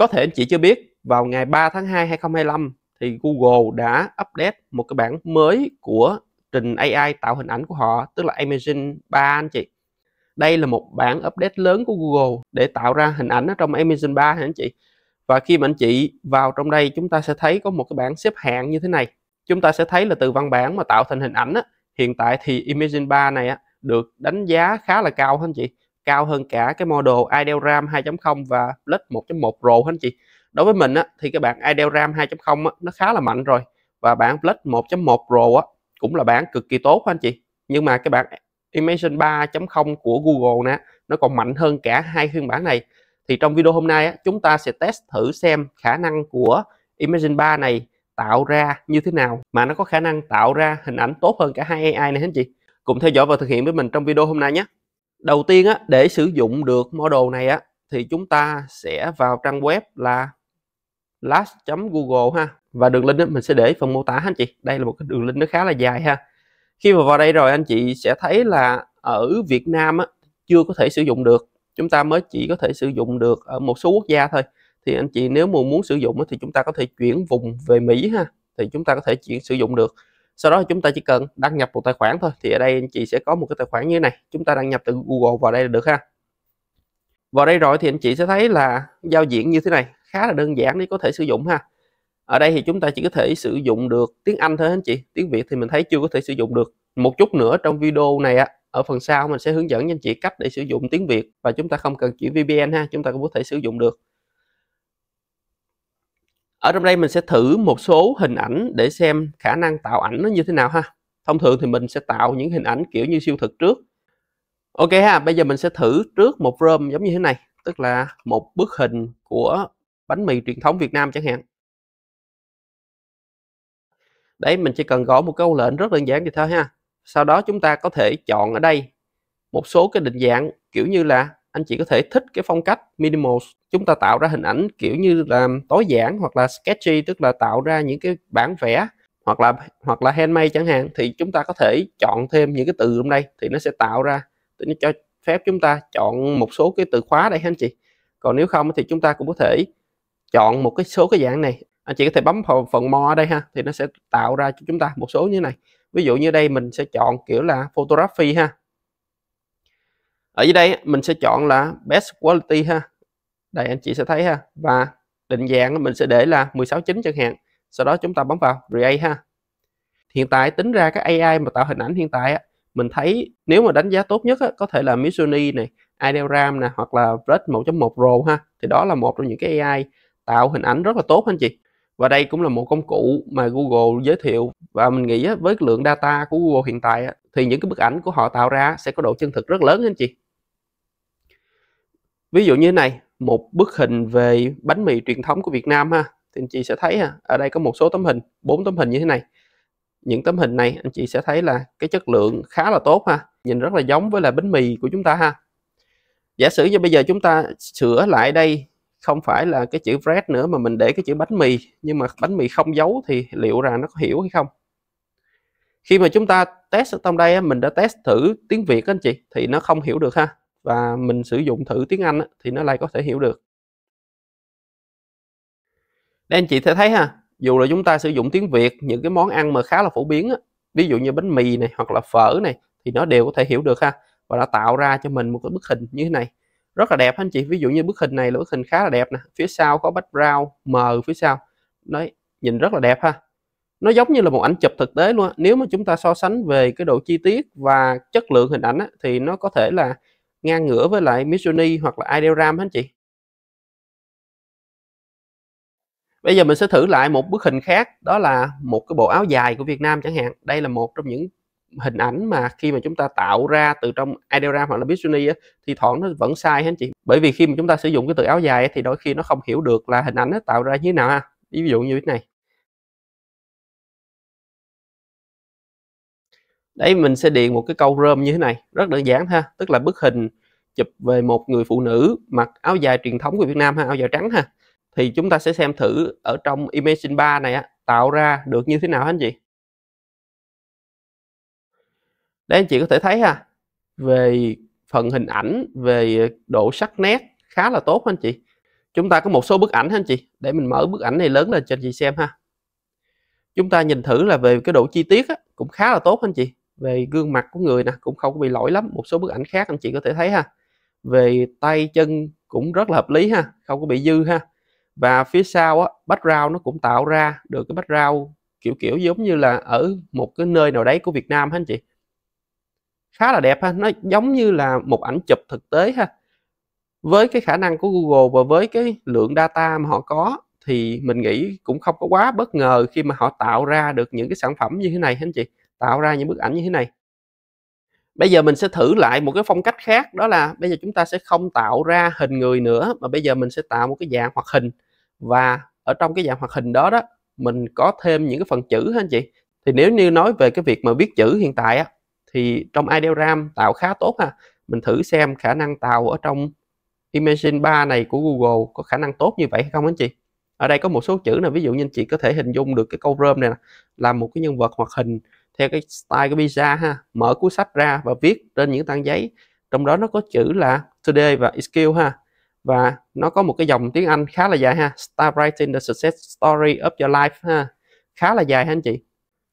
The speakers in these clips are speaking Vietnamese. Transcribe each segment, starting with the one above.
Có thể anh chị chưa biết vào ngày 3 tháng 2 2025 thì Google đã update một cái bản mới của trình AI tạo hình ảnh của họ tức là Imagen 3 anh chị. Đây là một bản update lớn của Google để tạo ra hình ảnh ở trong Imagen 3 anh chị. Và khi mà anh chị vào trong đây chúng ta sẽ thấy có một cái bảng xếp hạng như thế này. Chúng ta sẽ thấy là từ văn bản mà tạo thành hình ảnh á, hiện tại thì Imagen 3 này á, được đánh giá khá là cao hả anh chị cao hơn cả cái model Idel RAM 2.0 và Plus 1.1 Pro hết anh chị đối với mình á, thì cái bản Idel RAM 2.0 á, nó khá là mạnh rồi và bản Plus 1.1 Pro á, cũng là bản cực kỳ tốt anh chị nhưng mà cái bản Imagen 3.0 của Google nè nó còn mạnh hơn cả hai phiên bản này thì trong video hôm nay á, chúng ta sẽ test thử xem khả năng của Imagen 3 này tạo ra như thế nào mà nó có khả năng tạo ra hình ảnh tốt hơn cả hai AI này anh chị cùng theo dõi và thực hiện với mình trong video hôm nay nhé đầu tiên á, để sử dụng được model này á, thì chúng ta sẽ vào trang web là last.google ha và đường link đó mình sẽ để phần mô tả anh chị đây là một cái đường link nó khá là dài ha khi mà vào đây rồi anh chị sẽ thấy là ở Việt Nam á, chưa có thể sử dụng được chúng ta mới chỉ có thể sử dụng được ở một số quốc gia thôi thì anh chị nếu mà muốn sử dụng thì chúng ta có thể chuyển vùng về Mỹ ha thì chúng ta có thể chuyển sử dụng được sau đó chúng ta chỉ cần đăng nhập một tài khoản thôi thì ở đây anh chị sẽ có một cái tài khoản như này chúng ta đăng nhập từ Google vào đây là được ha vào đây rồi thì anh chị sẽ thấy là giao diện như thế này khá là đơn giản để có thể sử dụng ha ở đây thì chúng ta chỉ có thể sử dụng được tiếng Anh thôi anh chị tiếng Việt thì mình thấy chưa có thể sử dụng được một chút nữa trong video này á ở phần sau mình sẽ hướng dẫn cho anh chị cách để sử dụng tiếng Việt và chúng ta không cần chuyển VPN ha chúng ta cũng có thể sử dụng được ở trong đây mình sẽ thử một số hình ảnh để xem khả năng tạo ảnh nó như thế nào ha thông thường thì mình sẽ tạo những hình ảnh kiểu như siêu thực trước ok ha bây giờ mình sẽ thử trước một rơm giống như thế này tức là một bức hình của bánh mì truyền thống Việt Nam chẳng hạn đấy mình chỉ cần gõ một câu lệnh rất đơn giản thì thôi ha sau đó chúng ta có thể chọn ở đây một số cái định dạng kiểu như là anh chị có thể thích cái phong cách minimal chúng ta tạo ra hình ảnh kiểu như là tối giản hoặc là sketchy tức là tạo ra những cái bản vẽ hoặc là hoặc là handmade chẳng hạn thì chúng ta có thể chọn thêm những cái từ trong đây thì nó sẽ tạo ra nó cho phép chúng ta chọn một số cái từ khóa đây anh chị còn nếu không thì chúng ta cũng có thể chọn một cái số cái dạng này anh chị có thể bấm vào phần mo ở đây ha thì nó sẽ tạo ra cho chúng ta một số như này ví dụ như đây mình sẽ chọn kiểu là photography ha ở dưới đây mình sẽ chọn là best quality ha đây anh chị sẽ thấy ha và định dạng mình sẽ để là 169 chẳng hạn sau đó chúng ta bấm vào create ha hiện tại tính ra cái AI mà tạo hình ảnh hiện tại mình thấy nếu mà đánh giá tốt nhất có thể là Mitsuni này Ideal RAM nè hoặc là Flash 1.1 Pro ha thì đó là một trong những cái AI tạo hình ảnh rất là tốt anh chị và đây cũng là một công cụ mà Google giới thiệu và mình nghĩ với lượng data của Google hiện tại thì những cái bức ảnh của họ tạo ra sẽ có độ chân thực rất lớn anh chị ví dụ như thế này một bức hình về bánh mì truyền thống của Việt Nam ha thì anh chị sẽ thấy ha, ở đây có một số tấm hình bốn tấm hình như thế này những tấm hình này anh chị sẽ thấy là cái chất lượng khá là tốt ha nhìn rất là giống với là bánh mì của chúng ta ha giả sử như bây giờ chúng ta sửa lại đây không phải là cái chữ bread nữa mà mình để cái chữ bánh mì nhưng mà bánh mì không giấu thì liệu rằng nó có hiểu hay không khi mà chúng ta test ở trong đây mình đã test thử tiếng Việt anh chị thì nó không hiểu được ha và mình sử dụng thử tiếng Anh thì nó lại có thể hiểu được đây anh chị thấy ha dù là chúng ta sử dụng tiếng Việt những cái món ăn mà khá là phổ biến á, ví dụ như bánh mì này hoặc là phở này thì nó đều có thể hiểu được ha và đã tạo ra cho mình một cái bức hình như thế này rất là đẹp anh chị ví dụ như bức hình này là bức hình khá là đẹp nè phía sau có background mờ phía sau đấy nhìn rất là đẹp ha nó giống như là một ảnh chụp thực tế luôn nếu mà chúng ta so sánh về cái độ chi tiết và chất lượng hình ảnh á, thì nó có thể là ngang ngửa với lại Mitsuni hoặc là hả anh chị bây giờ mình sẽ thử lại một bức hình khác đó là một cái bộ áo dài của Việt Nam chẳng hạn đây là một trong những hình ảnh mà khi mà chúng ta tạo ra từ trong Ideogram hoặc là Bitsuni thì thoảng nó vẫn sai hả anh chị bởi vì khi mà chúng ta sử dụng cái từ áo dài thì đôi khi nó không hiểu được là hình ảnh nó tạo ra như thế nào ha ví dụ như thế này đấy mình sẽ điền một cái câu rơm như thế này rất đơn giản ha tức là bức hình chụp về một người phụ nữ mặc áo dài truyền thống của Việt Nam ha áo dài trắng ha thì chúng ta sẽ xem thử ở trong Imagine 3 này á, tạo ra được như thế nào anh chị đấy anh chị có thể thấy ha về phần hình ảnh về độ sắc nét khá là tốt anh chị chúng ta có một số bức ảnh anh chị để mình mở bức ảnh này lớn lên cho anh chị xem ha chúng ta nhìn thử là về cái độ chi tiết á, cũng khá là tốt anh chị về gương mặt của người nè cũng không bị lỗi lắm một số bức ảnh khác anh chị có thể thấy ha về tay chân cũng rất là hợp lý ha không có bị dư ha và phía sau á background nó cũng tạo ra được cái background kiểu kiểu giống như là ở một cái nơi nào đấy của Việt Nam ha anh chị khá là đẹp ha nó giống như là một ảnh chụp thực tế ha với cái khả năng của Google và với cái lượng data mà họ có thì mình nghĩ cũng không có quá bất ngờ khi mà họ tạo ra được những cái sản phẩm như thế này anh chị tạo ra những bức ảnh như thế này bây giờ mình sẽ thử lại một cái phong cách khác đó là bây giờ chúng ta sẽ không tạo ra hình người nữa mà bây giờ mình sẽ tạo một cái dạng hoạt hình và ở trong cái dạng hoạt hình đó đó mình có thêm những cái phần chữ ha anh chị thì nếu như nói về cái việc mà viết chữ hiện tại á thì trong ideogram tạo khá tốt ha mình thử xem khả năng tạo ở trong Imagine 3 này của Google có khả năng tốt như vậy hay không anh chị ở đây có một số chữ là ví dụ như anh chị có thể hình dung được cái câu rơm này là một cái nhân vật hoạt hình theo cái style của pizza ha mở cuốn sách ra và viết trên những tảng giấy trong đó nó có chữ là today và skill ha và nó có một cái dòng tiếng Anh khá là dài ha start writing the success story of your life ha khá là dài ha anh chị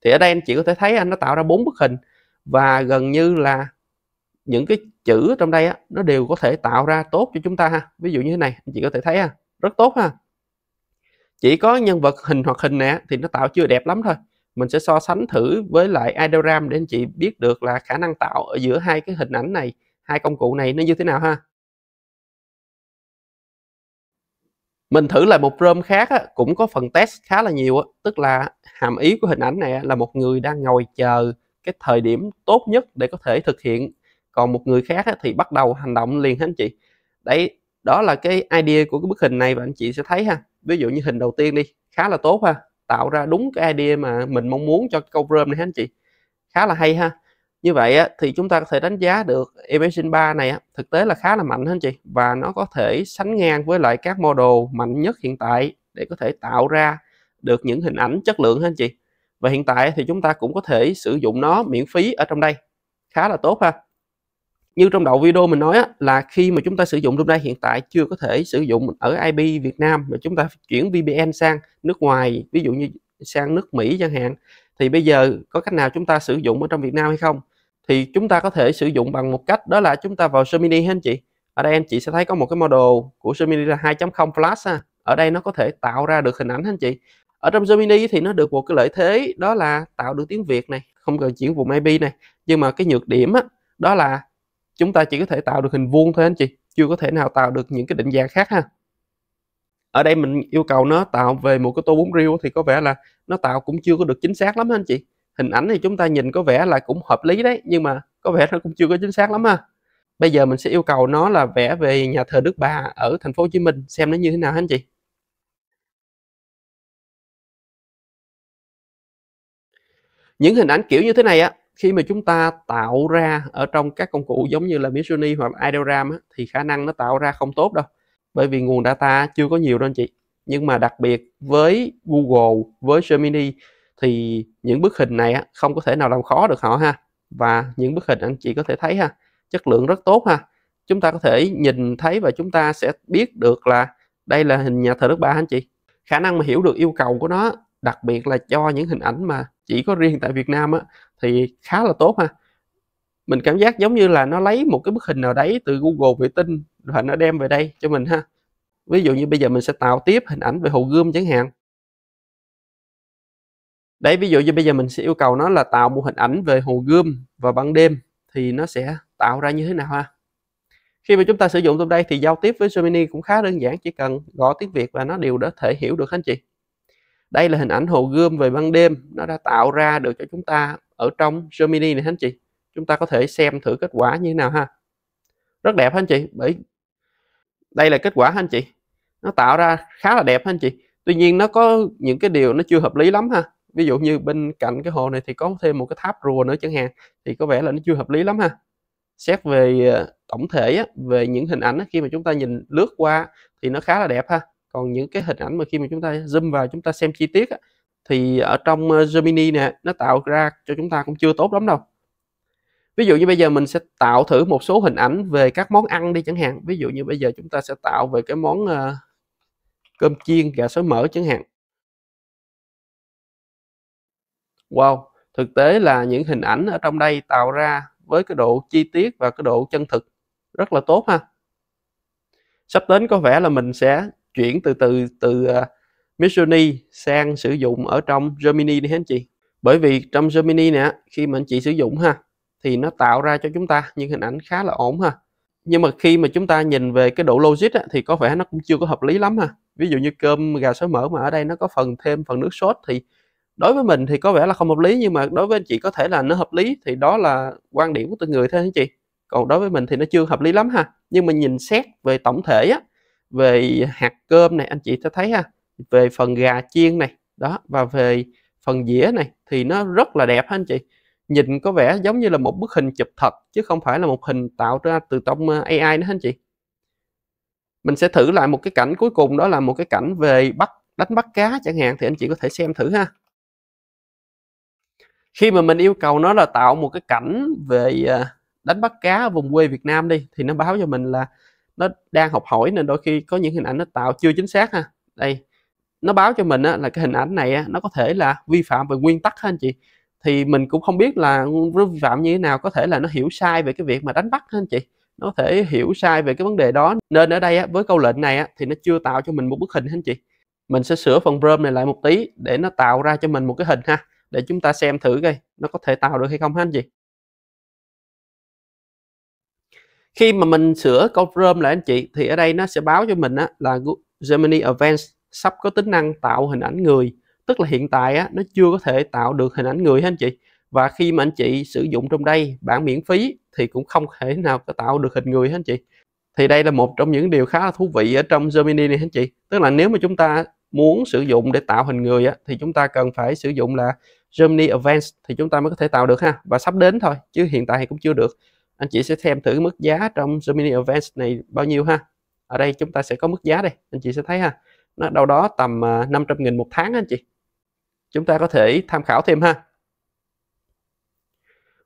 thì ở đây anh chị có thể thấy anh nó tạo ra bốn bức hình và gần như là những cái chữ trong đây á, nó đều có thể tạo ra tốt cho chúng ta ha ví dụ như thế này anh chị có thể thấy ha rất tốt ha chỉ có nhân vật hình hoặc hình nè thì nó tạo chưa đẹp lắm thôi mình sẽ so sánh thử với lại ideogram để anh chị biết được là khả năng tạo ở giữa hai cái hình ảnh này hai công cụ này nó như thế nào ha mình thử lại một Chrome khác á, cũng có phần test khá là nhiều á, tức là hàm ý của hình ảnh này là một người đang ngồi chờ cái thời điểm tốt nhất để có thể thực hiện còn một người khác á, thì bắt đầu hành động liền anh chị đấy đó là cái idea của cái bức hình này và anh chị sẽ thấy ha ví dụ như hình đầu tiên đi khá là tốt ha tạo ra đúng cái idea mà mình mong muốn cho câu prom này anh chị khá là hay ha như vậy á, thì chúng ta có thể đánh giá được Emerson 3 này á, thực tế là khá là mạnh anh chị và nó có thể sánh ngang với lại các model mạnh nhất hiện tại để có thể tạo ra được những hình ảnh chất lượng anh chị và hiện tại thì chúng ta cũng có thể sử dụng nó miễn phí ở trong đây khá là tốt ha như trong đầu video mình nói á, là khi mà chúng ta sử dụng lúc đây hiện tại chưa có thể sử dụng ở IP Việt Nam mà chúng ta chuyển VPN sang nước ngoài ví dụ như sang nước Mỹ chẳng hạn thì bây giờ có cách nào chúng ta sử dụng ở trong Việt Nam hay không thì chúng ta có thể sử dụng bằng một cách đó là chúng ta vào Gemini ha anh chị ở đây anh chị sẽ thấy có một cái model của Gemini là 2.0 Flash ha. ở đây nó có thể tạo ra được hình ảnh ha anh chị ở trong Gemini thì nó được một cái lợi thế đó là tạo được tiếng Việt này không cần chuyển vùng IP này nhưng mà cái nhược điểm á, đó là chúng ta chỉ có thể tạo được hình vuông thôi anh chị chưa có thể nào tạo được những cái định dạng khác ha ở đây mình yêu cầu nó tạo về một cái tô bún riêu thì có vẻ là nó tạo cũng chưa có được chính xác lắm anh chị hình ảnh thì chúng ta nhìn có vẻ là cũng hợp lý đấy nhưng mà có vẻ nó cũng chưa có chính xác lắm ha bây giờ mình sẽ yêu cầu nó là vẽ về nhà thờ Đức Bà ở thành phố Hồ Chí Minh xem nó như thế nào anh chị những hình ảnh kiểu như thế này á khi mà chúng ta tạo ra ở trong các công cụ giống như là Mitsuni hoặc là Ideogram á, thì khả năng nó tạo ra không tốt đâu bởi vì nguồn data chưa có nhiều đâu anh chị nhưng mà đặc biệt với Google với Gemini thì những bức hình này không có thể nào làm khó được họ ha và những bức hình anh chị có thể thấy ha chất lượng rất tốt ha chúng ta có thể nhìn thấy và chúng ta sẽ biết được là đây là hình nhà thờ Đức Bà anh chị khả năng mà hiểu được yêu cầu của nó đặc biệt là cho những hình ảnh mà chỉ có riêng tại Việt Nam á thì khá là tốt ha mình cảm giác giống như là nó lấy một cái bức hình nào đấy từ Google vệ tinh và nó đem về đây cho mình ha ví dụ như bây giờ mình sẽ tạo tiếp hình ảnh về hồ gươm chẳng hạn đấy ví dụ như bây giờ mình sẽ yêu cầu nó là tạo một hình ảnh về hồ gươm vào ban đêm thì nó sẽ tạo ra như thế nào ha khi mà chúng ta sử dụng trong đây thì giao tiếp với Gemini cũng khá đơn giản chỉ cần gõ tiếng Việt và nó đều đã thể hiểu được anh chị đây là hình ảnh hồ gươm về ban đêm nó đã tạo ra được cho chúng ta ở trong Gemini này hả anh chị chúng ta có thể xem thử kết quả như thế nào ha rất đẹp hả anh chị bởi đây là kết quả hả anh chị nó tạo ra khá là đẹp hả anh chị tuy nhiên nó có những cái điều nó chưa hợp lý lắm ha ví dụ như bên cạnh cái hồ này thì có thêm một cái tháp rùa nữa chẳng hạn thì có vẻ là nó chưa hợp lý lắm ha xét về ờ, tổng thể á về những hình ảnh khi mà chúng ta nhìn lướt qua thì nó khá là đẹp ha còn những cái hình ảnh mà khi mà chúng ta zoom vào chúng ta xem chi tiết thì ở trong ờ, Gemini nè nó tạo ra cho chúng ta cũng chưa tốt lắm đâu ví dụ như bây giờ mình sẽ tạo thử một số hình ảnh về các món ăn đi chẳng hạn ví dụ như bây giờ chúng ta sẽ tạo về cái món uh, cơm chiên gà sói mỡ chẳng hạn wow thực tế là những hình ảnh ở trong đây tạo ra với cái độ chi tiết và cái độ chân thực rất là tốt ha sắp đến có vẻ là mình sẽ chuyển từ từ từ uh, Missoni sang sử dụng ở trong Germany đi hết chị bởi vì trong Germany nè khi mà anh chị sử dụng ha thì nó tạo ra cho chúng ta những hình ảnh khá là ổn ha nhưng mà khi mà chúng ta nhìn về cái độ logic á, thì có vẻ nó cũng chưa có hợp lý lắm ha ví dụ như cơm gà sói mỡ mà ở đây nó có phần thêm phần nước sốt thì đối với mình thì có vẻ là không hợp lý nhưng mà đối với anh chị có thể là nó hợp lý thì đó là quan điểm của từng người thôi anh chị còn đối với mình thì nó chưa hợp lý lắm ha nhưng mà nhìn xét về tổng thể á về hạt cơm này anh chị sẽ thấy ha về phần gà chiên này đó và về phần dĩa này thì nó rất là đẹp ha anh chị nhìn có vẻ giống như là một bức hình chụp thật chứ không phải là một hình tạo ra từ trong ờ, AI nữa anh chị mình sẽ thử lại một cái cảnh cuối cùng đó là một cái cảnh về bắt đánh bắt cá chẳng hạn thì anh chị có thể xem thử ha khi mà mình yêu cầu nó là tạo một cái cảnh về ờ, đánh bắt cá ở vùng quê Việt Nam đi thì nó báo cho mình là nó đang học hỏi nên đôi khi có những hình ảnh nó tạo chưa chính xác ha đây nó báo cho mình á, là cái hình ảnh này á, nó có thể là vi phạm về nguyên tắc ha anh chị thì mình cũng không biết là nó vi phạm như thế nào có thể là nó hiểu sai về cái việc mà đánh bắt ha anh chị nó thể hiểu sai về cái vấn đề đó nên ở đây á, với câu lệnh này á, thì nó chưa tạo cho mình một bức hình ha anh chị mình sẽ sửa phần bơm này lại một tí để nó tạo ra cho mình một cái hình ha để chúng ta xem thử coi nó có thể tạo được hay không ha anh chị khi mà mình sửa câu bơm lại anh chị thì ở đây nó sẽ báo cho mình á, là Germany Advanced sắp có tính năng tạo hình ảnh người tức là hiện tại á, nó chưa có thể tạo được hình ảnh người hết anh chị và khi mà anh chị sử dụng trong đây bản miễn phí thì cũng không thể nào có tạo được hình người hết anh chị thì đây là một trong những điều khá là thú vị ở trong Gemini này anh chị tức là nếu mà chúng ta muốn sử dụng để tạo hình người á, thì chúng ta cần phải sử dụng là Gemini Advanced thì chúng ta mới có thể tạo được ha và sắp đến thôi chứ hiện tại thì cũng chưa được anh chị sẽ xem thử mức giá trong Gemini Advanced này bao nhiêu ha ở đây chúng ta sẽ có mức giá đây anh chị sẽ thấy ha nó đâu đó tầm 500 à, nghìn một tháng anh chị chúng ta có thể tham khảo thêm ha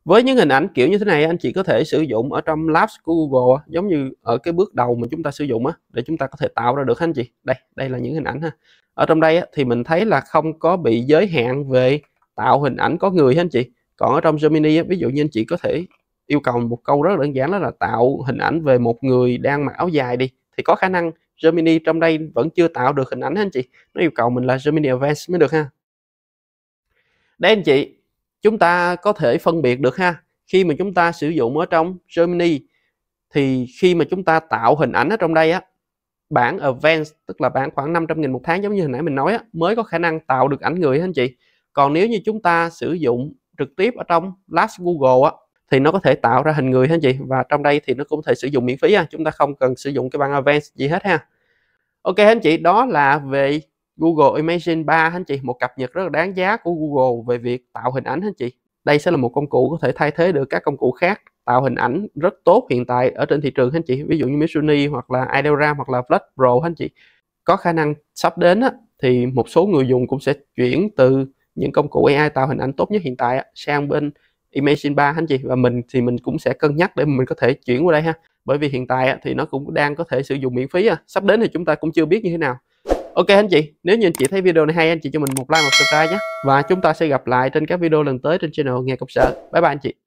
với những hình ảnh kiểu như thế này anh chị có thể sử dụng ở trong Labs của Google giống như ở cái bước đầu mà chúng ta sử dụng á để chúng ta có thể tạo ra được anh chị đây đây là những hình ảnh ha ở trong đây thì mình thấy là không có bị giới hạn về tạo hình ảnh có người anh chị còn ở trong Gemini ví dụ như anh chị có thể yêu cầu một câu rất đơn giản đó là tạo hình ảnh về một người đang mặc áo dài đi thì có khả năng Gemini trong đây vẫn chưa tạo được hình ảnh anh chị nó yêu cầu mình là Gemini Advanced mới được ha đây anh chị chúng ta có thể phân biệt được ha khi mà chúng ta sử dụng ở trong Gemini thì khi mà chúng ta tạo hình ảnh ở trong đây á bản Advanced tức là bản khoảng 500 nghìn một tháng giống như hồi nãy mình nói á, mới có khả năng tạo được ảnh người anh chị còn nếu như chúng ta sử dụng trực tiếp ở trong Last Google á, thì nó có thể tạo ra hình người ha chị và trong đây thì nó cũng thể sử dụng miễn phí ha. chúng ta không cần sử dụng cái băng advanced gì hết ha ok anh chị đó là về Google Imagine 3 anh chị một cập nhật rất là đáng giá của Google về việc tạo hình ảnh anh chị đây sẽ là một công cụ có thể thay thế được các công cụ khác tạo hình ảnh rất tốt hiện tại ở trên thị trường anh chị ví dụ như Mitsuni hoặc là Idora hoặc là Flash Pro anh chị có khả năng sắp đến thì một số người dùng cũng sẽ chuyển từ những công cụ AI tạo hình ảnh tốt nhất hiện tại sang bên Imagine 3 anh chị và mình thì mình cũng sẽ cân nhắc để mình có thể chuyển qua đây ha bởi vì hiện tại thì nó cũng đang có thể sử dụng miễn phí sắp đến thì chúng ta cũng chưa biết như thế nào Ok anh chị, nếu như anh chị thấy video này hay anh chị cho mình một like một subscribe nhé. Và chúng ta sẽ gặp lại trên các video lần tới trên channel Nghe Cộng Sở. Bye bye anh chị.